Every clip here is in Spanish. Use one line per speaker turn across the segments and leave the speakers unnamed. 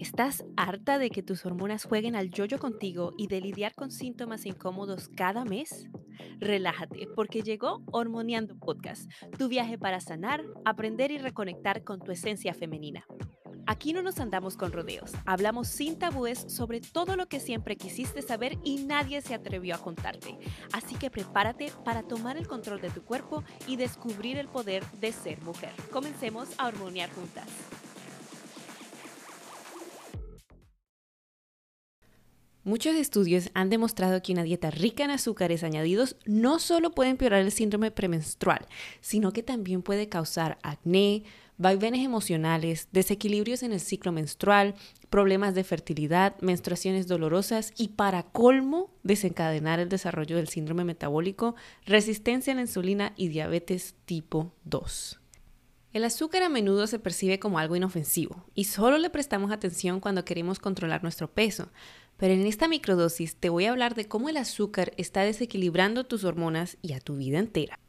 ¿Estás harta de que tus hormonas jueguen al yoyo contigo y de lidiar con síntomas incómodos cada mes? Relájate, porque llegó Hormoneando Podcast, tu viaje para sanar, aprender y reconectar con tu esencia femenina. Aquí no nos andamos con rodeos, hablamos sin tabúes sobre todo lo que siempre quisiste saber y nadie se atrevió a contarte. Así que prepárate para tomar el control de tu cuerpo y descubrir el poder de ser mujer. Comencemos a hormonear juntas. Muchos estudios han demostrado que una dieta rica en azúcares añadidos no solo puede empeorar el síndrome premenstrual, sino que también puede causar acné, vaivenes emocionales, desequilibrios en el ciclo menstrual, problemas de fertilidad, menstruaciones dolorosas y para colmo desencadenar el desarrollo del síndrome metabólico, resistencia a la insulina y diabetes tipo 2. El azúcar a menudo se percibe como algo inofensivo y solo le prestamos atención cuando queremos controlar nuestro peso, pero en esta microdosis te voy a hablar de cómo el azúcar está desequilibrando tus hormonas y a tu vida entera.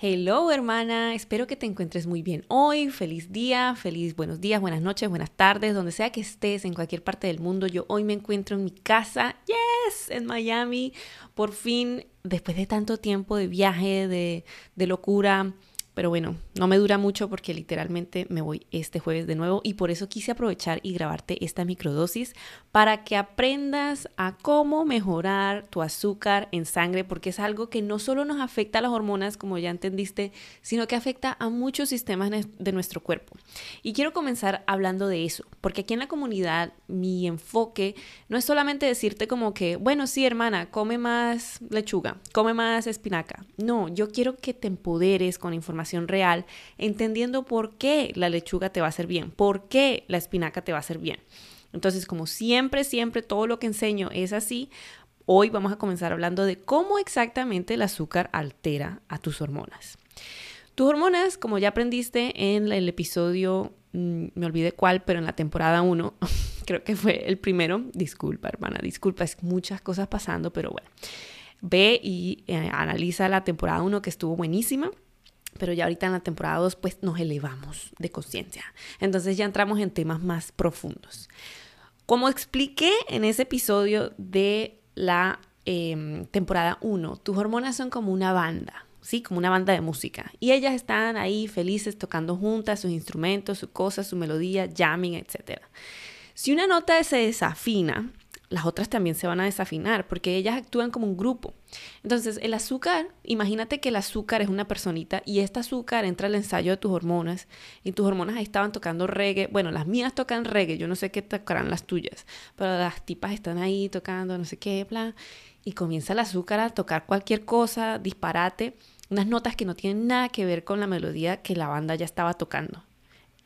Hello hermana, espero que te encuentres muy bien hoy, feliz día, feliz buenos días, buenas noches, buenas tardes, donde sea que estés, en cualquier parte del mundo. Yo hoy me encuentro en mi casa, yes, en Miami, por fin, después de tanto tiempo de viaje, de, de locura, pero bueno, no me dura mucho porque literalmente me voy este jueves de nuevo y por eso quise aprovechar y grabarte esta microdosis para que aprendas a cómo mejorar tu azúcar en sangre porque es algo que no solo nos afecta a las hormonas, como ya entendiste, sino que afecta a muchos sistemas de nuestro cuerpo. Y quiero comenzar hablando de eso, porque aquí en la comunidad mi enfoque no es solamente decirte como que, bueno, sí, hermana, come más lechuga, come más espinaca. No, yo quiero que te empoderes con información real, entendiendo por qué la lechuga te va a hacer bien, por qué la espinaca te va a hacer bien. Entonces, como siempre, siempre todo lo que enseño es así, hoy vamos a comenzar hablando de cómo exactamente el azúcar altera a tus hormonas. Tus hormonas, como ya aprendiste en el episodio, mm, me olvidé cuál, pero en la temporada 1, creo que fue el primero, disculpa hermana, disculpa, es muchas cosas pasando, pero bueno, ve y eh, analiza la temporada 1 que estuvo buenísima pero ya ahorita en la temporada 2 pues nos elevamos de conciencia. Entonces ya entramos en temas más profundos. Como expliqué en ese episodio de la em, temporada 1, tus hormonas son como una banda, ¿sí? Como una banda de música. Y ellas están ahí felices tocando juntas sus instrumentos, sus cosas, su melodía, jamming, etc. Si una nota se desafina, las otras también se van a desafinar porque ellas actúan como un grupo. Entonces, el azúcar, imagínate que el azúcar es una personita y este azúcar entra al ensayo de tus hormonas y tus hormonas ahí estaban tocando reggae. Bueno, las mías tocan reggae, yo no sé qué tocarán las tuyas, pero las tipas están ahí tocando no sé qué, bla. Y comienza el azúcar a tocar cualquier cosa, disparate, unas notas que no tienen nada que ver con la melodía que la banda ya estaba tocando.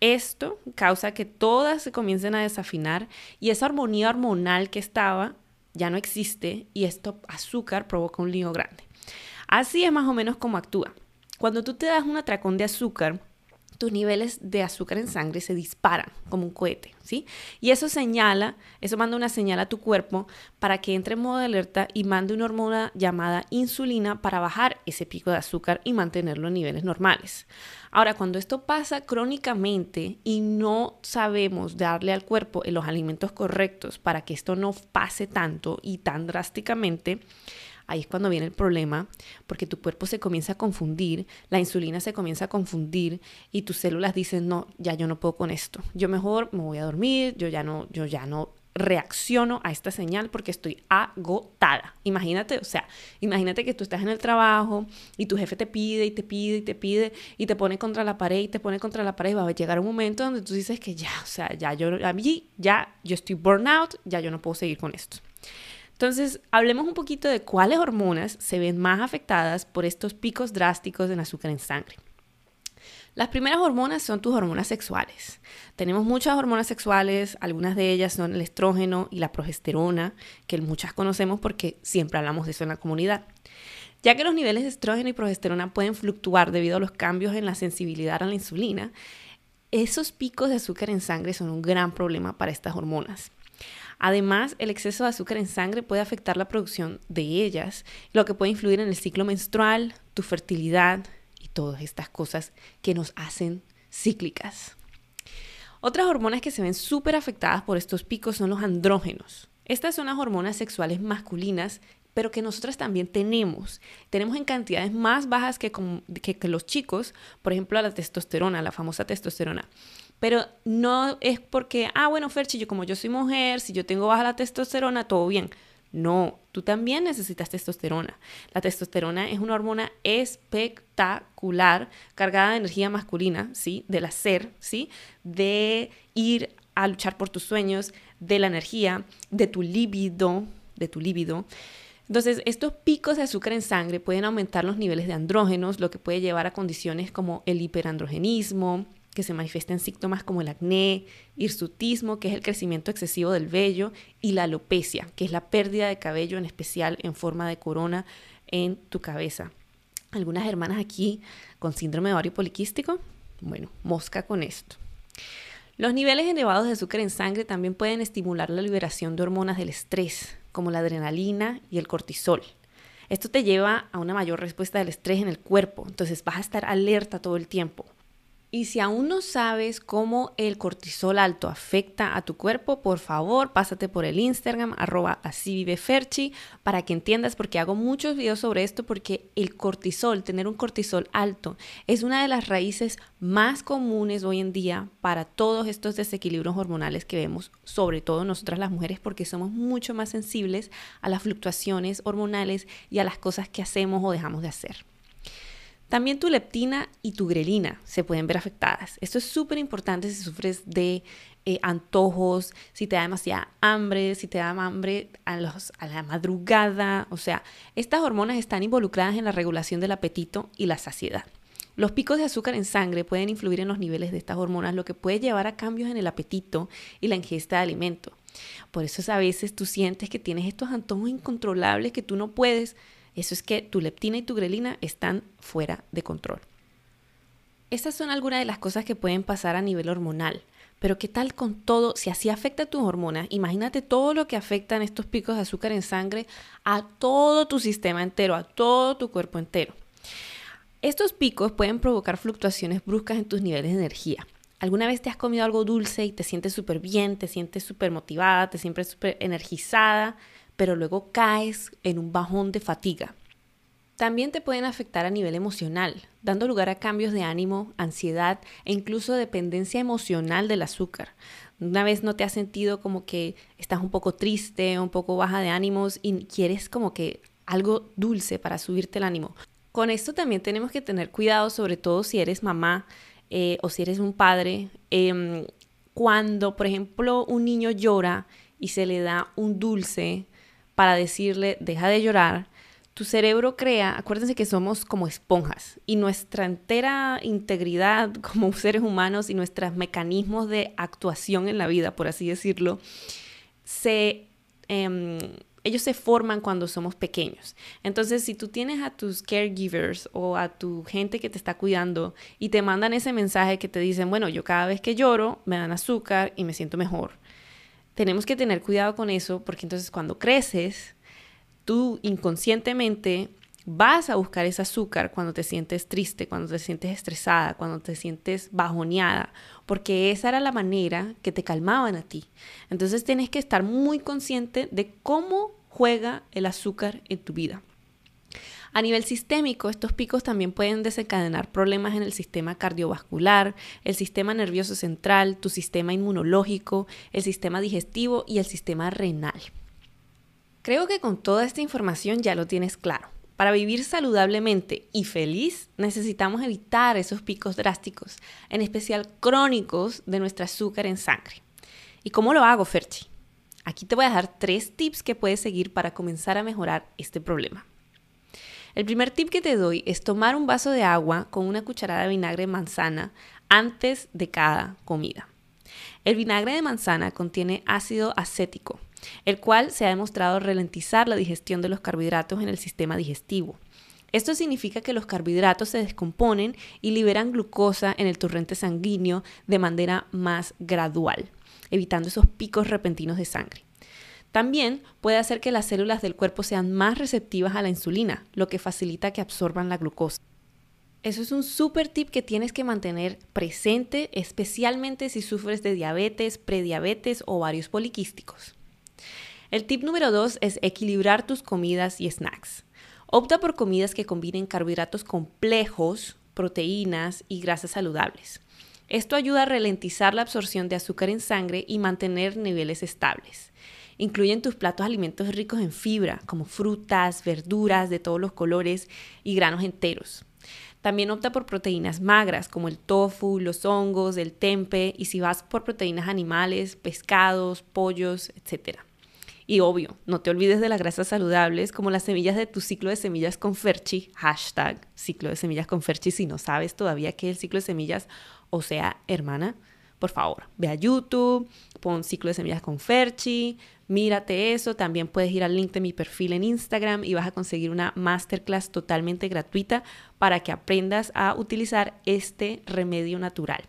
Esto causa que todas se comiencen a desafinar y esa armonía hormonal que estaba ya no existe y esto azúcar provoca un lío grande. Así es más o menos como actúa. Cuando tú te das un atracón de azúcar, tus niveles de azúcar en sangre se disparan como un cohete, ¿sí? Y eso señala, eso manda una señal a tu cuerpo para que entre en modo de alerta y mande una hormona llamada insulina para bajar ese pico de azúcar y mantenerlo en niveles normales. Ahora, cuando esto pasa crónicamente y no sabemos darle al cuerpo los alimentos correctos para que esto no pase tanto y tan drásticamente, ahí es cuando viene el problema, porque tu cuerpo se comienza a confundir, la insulina se comienza a confundir y tus células dicen, no, ya yo no puedo con esto, yo mejor me voy a dormir, yo ya no, yo ya no reacciono a esta señal porque estoy agotada. Imagínate, o sea, imagínate que tú estás en el trabajo y tu jefe te pide y te pide y te pide y te pone contra la pared y te pone contra la pared va a llegar un momento donde tú dices que ya, o sea, ya yo, a mí, ya yo estoy burnout, ya yo no puedo seguir con esto. Entonces, hablemos un poquito de cuáles hormonas se ven más afectadas por estos picos drásticos en azúcar en sangre. Las primeras hormonas son tus hormonas sexuales. Tenemos muchas hormonas sexuales, algunas de ellas son el estrógeno y la progesterona, que muchas conocemos porque siempre hablamos de eso en la comunidad. Ya que los niveles de estrógeno y progesterona pueden fluctuar debido a los cambios en la sensibilidad a la insulina, esos picos de azúcar en sangre son un gran problema para estas hormonas. Además, el exceso de azúcar en sangre puede afectar la producción de ellas, lo que puede influir en el ciclo menstrual, tu fertilidad y todas estas cosas que nos hacen cíclicas. Otras hormonas que se ven súper afectadas por estos picos son los andrógenos. Estas son las hormonas sexuales masculinas, pero que nosotras también tenemos. Tenemos en cantidades más bajas que, los chicos, por ejemplo, la testosterona, la famosa testosterona. Pero no es porque, ah, bueno, Ferchi, yo como yo soy mujer, si yo tengo baja la testosterona, todo bien. No, tú también necesitas testosterona. La testosterona es una hormona espectacular, cargada de energía masculina, ¿sí? Del hacer, ¿sí? De ir a luchar por tus sueños, de la energía, de tu líbido, de tu líbido. Entonces, estos picos de azúcar en sangre pueden aumentar los niveles de andrógenos, lo que puede llevar a condiciones como el hiperandrogenismo, que se manifiesta en síntomas como el acné, hirsutismo, que es el crecimiento excesivo del vello, y la alopecia, que es la pérdida de cabello, en especial en forma de corona en tu cabeza. Algunas hermanas aquí con síndrome de ovario poliquístico, bueno, mosca con esto. Los niveles elevados de azúcar en sangre también pueden estimular la liberación de hormonas del estrés, como la adrenalina y el cortisol. Esto te lleva a una mayor respuesta del estrés en el cuerpo, entonces vas a estar alerta todo el tiempo y si aún no sabes cómo el cortisol alto afecta a tu cuerpo, por favor, pásate por el Instagram, arroba así vive Ferchi, para que entiendas, porque hago muchos videos sobre esto, porque el cortisol, tener un cortisol alto, es una de las raíces más comunes hoy en día para todos estos desequilibrios hormonales que vemos, sobre todo nosotras las mujeres, porque somos mucho más sensibles a las fluctuaciones hormonales y a las cosas que hacemos o dejamos de hacer. También tu leptina y tu grelina se pueden ver afectadas. Esto es súper importante si sufres de eh, antojos, si te da demasiada hambre, si te da hambre a, los, a la madrugada. O sea, estas hormonas están involucradas en la regulación del apetito y la saciedad. Los picos de azúcar en sangre pueden influir en los niveles de estas hormonas, lo que puede llevar a cambios en el apetito y la ingesta de alimento. Por eso a veces tú sientes que tienes estos antojos incontrolables que tú no puedes eso es que tu leptina y tu grelina están fuera de control. Estas son algunas de las cosas que pueden pasar a nivel hormonal. Pero ¿qué tal con todo? Si así afecta a tus hormonas, imagínate todo lo que afectan estos picos de azúcar en sangre a todo tu sistema entero, a todo tu cuerpo entero. Estos picos pueden provocar fluctuaciones bruscas en tus niveles de energía. ¿Alguna vez te has comido algo dulce y te sientes súper bien, te sientes súper motivada, te sientes súper energizada? pero luego caes en un bajón de fatiga. También te pueden afectar a nivel emocional, dando lugar a cambios de ánimo, ansiedad e incluso dependencia emocional del azúcar. Una vez no te has sentido como que estás un poco triste, un poco baja de ánimos y quieres como que algo dulce para subirte el ánimo. Con esto también tenemos que tener cuidado, sobre todo si eres mamá eh, o si eres un padre. Em, cuando, por ejemplo, un niño llora y se le da un dulce para decirle, deja de llorar, tu cerebro crea, acuérdense que somos como esponjas y nuestra entera integridad como seres humanos y nuestros mecanismos de actuación en la vida, por así decirlo, se, em, ellos se forman cuando somos pequeños. Entonces, si tú tienes a tus caregivers o a tu gente que te está cuidando y te mandan ese mensaje que te dicen, bueno, yo cada vez que lloro me dan azúcar y me siento mejor tenemos que tener cuidado con eso porque entonces cuando creces, tú inconscientemente vas a buscar ese azúcar cuando te sientes triste, cuando te sientes estresada, cuando te sientes bajoneada, porque esa era la manera que te calmaban a ti. Entonces tienes que estar muy consciente de cómo juega el azúcar en tu vida. A nivel sistémico, estos picos también pueden desencadenar problemas en el sistema cardiovascular, el sistema nervioso central, tu sistema inmunológico, el sistema digestivo y el sistema renal. Creo que con toda esta información ya lo tienes claro. Para vivir saludablemente y feliz necesitamos evitar esos picos drásticos, en especial crónicos de nuestro azúcar en sangre. ¿Y cómo lo hago, Ferchi? Aquí te voy a dar tres tips que puedes seguir para comenzar a mejorar este problema. El primer tip que te doy es tomar un vaso de agua con una cucharada de vinagre de manzana antes de cada comida. El vinagre de manzana contiene ácido acético, el cual se ha demostrado ralentizar la digestión de los carbohidratos en el sistema digestivo. Esto significa que los carbohidratos se descomponen y liberan glucosa en el torrente sanguíneo de manera más gradual, evitando esos picos repentinos de sangre. También puede hacer que las células del cuerpo sean más receptivas a la insulina, lo que facilita que absorban la glucosa. Eso es un super tip que tienes que mantener presente, especialmente si sufres de diabetes, prediabetes o varios poliquísticos. El tip número dos es equilibrar tus comidas y snacks. Opta por comidas que combinen carbohidratos complejos, proteínas y grasas saludables. Esto ayuda a ralentizar la absorción de azúcar en sangre y mantener niveles estables. Incluyen tus platos alimentos ricos en fibra, como frutas, verduras de todos los colores y granos enteros. También opta por proteínas magras como el tofu, los hongos, el tempe y si vas por proteínas animales, pescados, pollos, etc. Y obvio, no te olvides de las grasas saludables como las semillas de tu ciclo de semillas con Ferchi, hashtag ciclo de semillas con Ferchi si no sabes todavía qué es el ciclo de semillas, o sea, hermana, por favor, ve a YouTube, pon ciclo de semillas con Ferchi, mírate eso. También puedes ir al link de mi perfil en Instagram y vas a conseguir una masterclass totalmente gratuita para que aprendas a utilizar este remedio natural.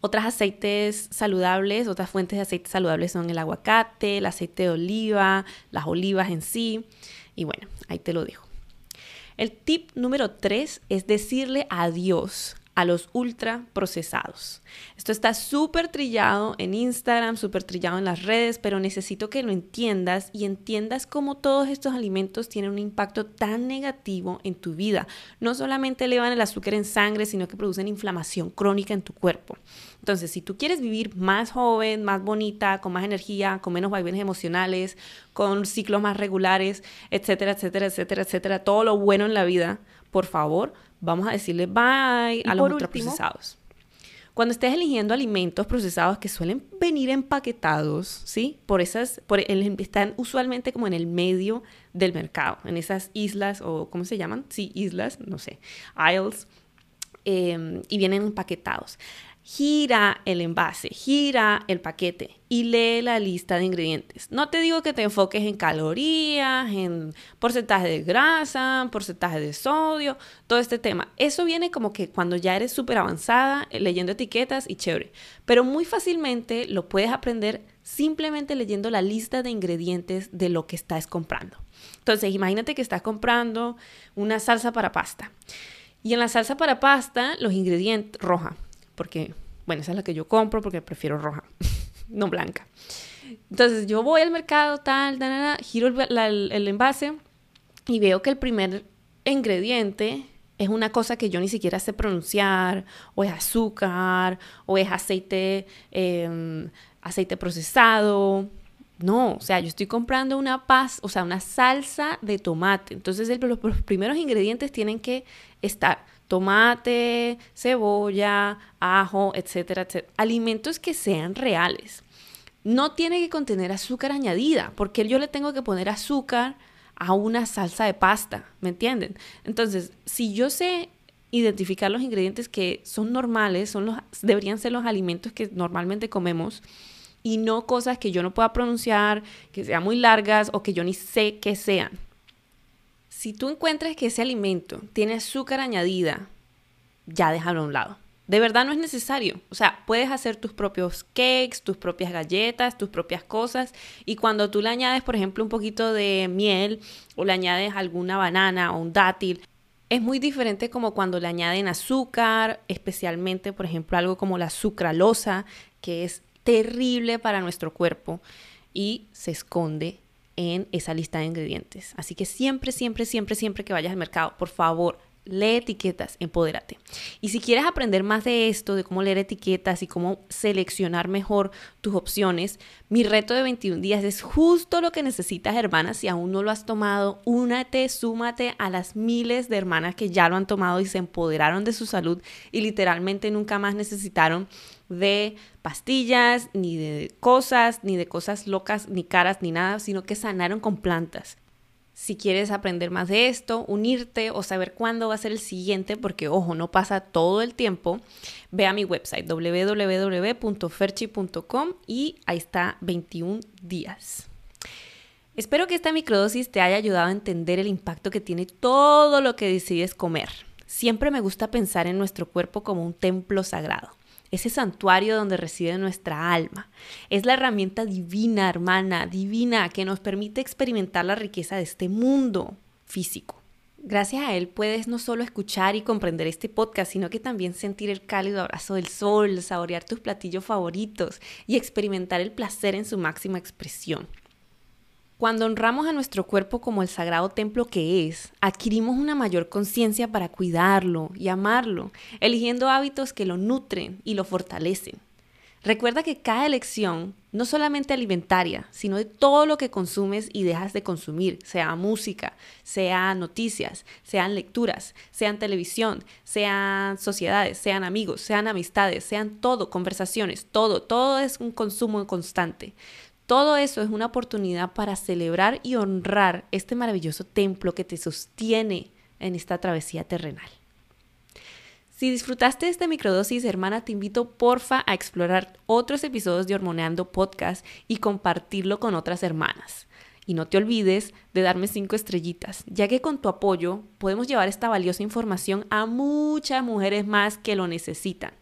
Otras aceites saludables, otras fuentes de aceites saludables son el aguacate, el aceite de oliva, las olivas en sí. Y bueno, ahí te lo dejo. El tip número tres es decirle adiós a los procesados. Esto está súper trillado en Instagram, súper trillado en las redes, pero necesito que lo entiendas y entiendas cómo todos estos alimentos tienen un impacto tan negativo en tu vida. No solamente elevan el azúcar en sangre, sino que producen inflamación crónica en tu cuerpo. Entonces, si tú quieres vivir más joven, más bonita, con más energía, con menos vaivenes emocionales, con ciclos más regulares, etcétera, etcétera, etcétera, etcétera, todo lo bueno en la vida, por favor, vamos a decirle bye a los ultraprocesados. Cuando estés eligiendo alimentos procesados que suelen venir empaquetados, ¿sí? Por esas, por están usualmente como en el medio del mercado, en esas islas o ¿cómo se llaman? Sí, islas, no sé, isles. Eh, y vienen empaquetados gira el envase, gira el paquete y lee la lista de ingredientes. No te digo que te enfoques en calorías, en porcentaje de grasa, porcentaje de sodio, todo este tema. Eso viene como que cuando ya eres súper avanzada eh, leyendo etiquetas y chévere. Pero muy fácilmente lo puedes aprender simplemente leyendo la lista de ingredientes de lo que estás comprando. Entonces, imagínate que estás comprando una salsa para pasta. Y en la salsa para pasta, los ingredientes roja, porque, bueno, esa es la que yo compro porque prefiero roja, no blanca. Entonces yo voy al mercado, tal, tal, tal, giro el, envase y veo que el primer ingrediente es una cosa que yo ni siquiera sé pronunciar, o es azúcar, o es aceite, em, aceite procesado. No, o sea, yo estoy comprando una paz, o sea, una salsa de tomate. Entonces, los primeros ingredientes tienen que estar tomate, cebolla, ajo, etcétera, etcétera. Alimentos que sean reales. No tiene que contener azúcar añadida, porque yo le tengo que poner azúcar a una salsa de pasta, ¿me entienden? Entonces, si yo sé identificar los ingredientes que son normales, son los, deberían ser los alimentos que normalmente comemos y no cosas que yo no pueda pronunciar, que sean muy largas o que yo ni sé qué sean. Si tú encuentras que ese alimento tiene azúcar añadida, ya déjalo a un lado. De verdad no es necesario. O sea, puedes hacer tus propios cakes, tus propias galletas, tus propias cosas. Y cuando tú le añades, por ejemplo, un poquito de miel o le añades alguna banana o un dátil, es muy diferente como cuando le añaden azúcar, especialmente, por ejemplo, algo como la sucralosa, que es terrible para nuestro cuerpo y se esconde en esa lista de ingredientes. Así que siempre, siempre, siempre, siempre que vayas al mercado, por favor, lee etiquetas, empodérate. Y si quieres aprender más de esto, de cómo leer etiquetas y cómo seleccionar mejor tus opciones, mi reto de 21 días es justo lo que necesitas, hermanas. Si aún no lo has tomado, únate, súmate a las miles de hermanas que ya lo han tomado y se empoderaron de su salud y literalmente nunca más necesitaron de pastillas, ni de cosas, ni de cosas locas, ni caras, ni nada, sino que sanaron con plantas. Si quieres aprender más de esto, unirte o saber cuándo va a ser el siguiente, porque ojo, no pasa todo el tiempo, ve a mi website www.ferchi.com y ahí está 21 días. Espero que esta microdosis te haya ayudado a entender el impacto que tiene todo lo que decides comer. Siempre me gusta pensar en nuestro cuerpo como un templo sagrado ese santuario donde reside nuestra alma. Es la herramienta divina, hermana, divina, que nos permite experimentar la riqueza de este mundo físico. Gracias a él puedes no solo escuchar y comprender este podcast, sino que también sentir el cálido abrazo del sol, saborear tus platillos favoritos y experimentar el placer en su máxima expresión. Cuando honramos a nuestro cuerpo como el sagrado templo que es, adquirimos una mayor conciencia para cuidarlo y amarlo, eligiendo hábitos que lo nutren y lo fortalecen. Recuerda que cada elección, no solamente alimentaria, sino de todo lo que consumes y dejas de consumir, sea música, sea noticias, sean lecturas, sean televisión, sean sociedades, sean amigos, sean amistades, sean todo, conversaciones, todo, todo es un consumo constante. Todo eso es una oportunidad para celebrar y honrar este maravilloso templo que te sostiene en esta travesía terrenal. Si disfrutaste de esta microdosis, hermana, te invito porfa a explorar otros episodios de Hormoneando Podcast y compartirlo con otras hermanas. Y no te olvides de darme cinco estrellitas, ya que con tu apoyo podemos llevar esta valiosa información a muchas mujeres más que lo necesitan.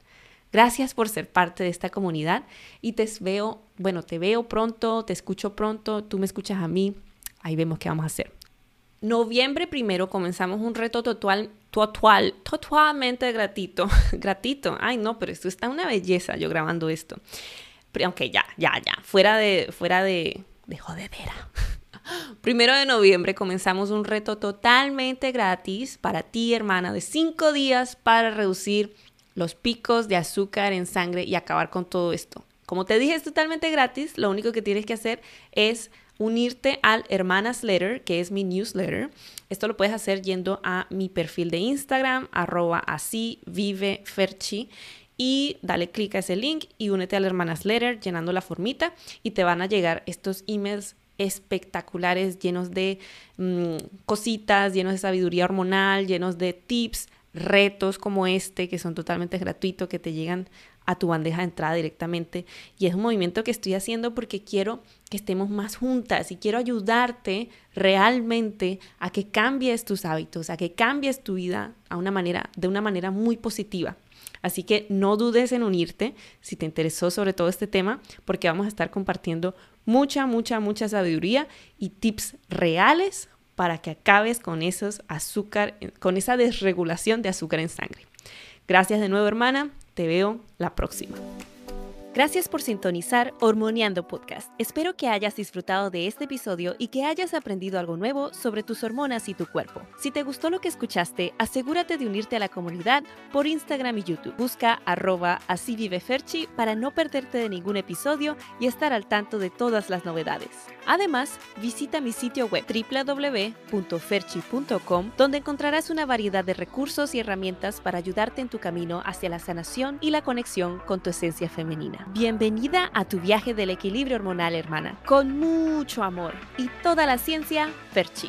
Gracias por ser parte de esta comunidad y te veo, bueno, te veo pronto, te escucho pronto, tú me escuchas a mí, ahí vemos qué vamos a hacer. Noviembre primero comenzamos un reto total, total, totalmente gratuito, gratuito. Ay, no, pero esto está una belleza yo grabando esto. Pero aunque ya, ya, ya, fuera de, fuera de, de jodedera. Primero de noviembre comenzamos un reto totalmente gratis para ti, hermana, de cinco días para reducir los picos de azúcar en sangre y acabar con todo esto. Como te dije, es totalmente gratis. Lo único que tienes que hacer es unirte al Hermanas Letter, que es mi newsletter. Esto lo puedes hacer yendo a mi perfil de Instagram, arroba así vive Y dale clic a ese link y únete al Hermanas Letter llenando la formita y te van a llegar estos emails espectaculares, llenos de mm, cositas, llenos de sabiduría hormonal, llenos de tips, retos como este, que son totalmente gratuitos, que te llegan a tu bandeja de entrada directamente. Y es un movimiento que estoy haciendo porque quiero que estemos más juntas y quiero ayudarte realmente a que cambies tus hábitos, a que cambies tu vida a una manera, de una manera muy positiva. Así que no dudes en unirte si te interesó sobre todo este tema, porque vamos a estar compartiendo mucha, mucha, mucha sabiduría y tips reales para que acabes con esos azúcar, con esa desregulación de azúcar en sangre. Gracias de nuevo, hermana. Te veo la próxima. Gracias por sintonizar Hormoneando Podcast. Espero que hayas disfrutado de este episodio y que hayas aprendido algo nuevo sobre tus hormonas y tu cuerpo. Si te gustó lo que escuchaste, asegúrate de unirte a la comunidad por Instagram y YouTube. Busca arroba así vive Ferchi para no perderte de ningún episodio y estar al tanto de todas las novedades. Además, visita mi sitio web www.ferchi.com donde encontrarás una variedad de recursos y herramientas para ayudarte en tu camino hacia la sanación y la conexión con tu esencia femenina. Bienvenida a tu viaje del equilibrio hormonal, hermana, con mucho amor y toda la ciencia Ferchi.